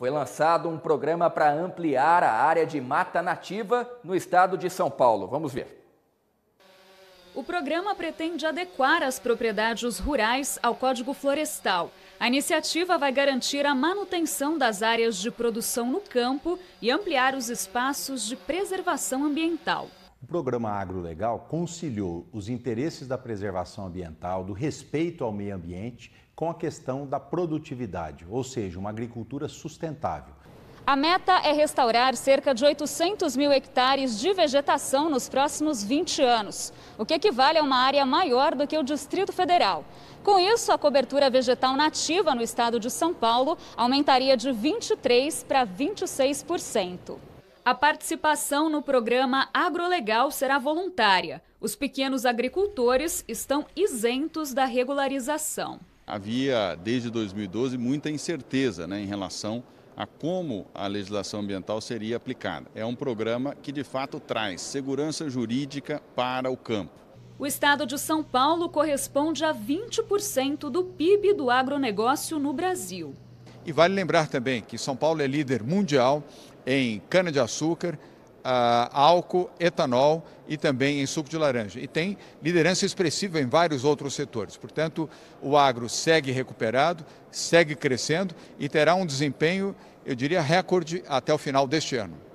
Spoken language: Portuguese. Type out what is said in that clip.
foi lançado um programa para ampliar a área de mata nativa no estado de São Paulo. Vamos ver. O programa pretende adequar as propriedades rurais ao Código Florestal. A iniciativa vai garantir a manutenção das áreas de produção no campo e ampliar os espaços de preservação ambiental. O programa Agrolegal conciliou os interesses da preservação ambiental, do respeito ao meio ambiente, com a questão da produtividade, ou seja, uma agricultura sustentável. A meta é restaurar cerca de 800 mil hectares de vegetação nos próximos 20 anos, o que equivale a uma área maior do que o Distrito Federal. Com isso, a cobertura vegetal nativa no estado de São Paulo aumentaria de 23% para 26%. A participação no programa Agrolegal será voluntária. Os pequenos agricultores estão isentos da regularização. Havia, desde 2012, muita incerteza né, em relação a como a legislação ambiental seria aplicada. É um programa que, de fato, traz segurança jurídica para o campo. O estado de São Paulo corresponde a 20% do PIB do agronegócio no Brasil. E vale lembrar também que São Paulo é líder mundial em cana-de-açúcar, ah, álcool, etanol e também em suco de laranja. E tem liderança expressiva em vários outros setores. Portanto, o agro segue recuperado, segue crescendo e terá um desempenho, eu diria, recorde até o final deste ano.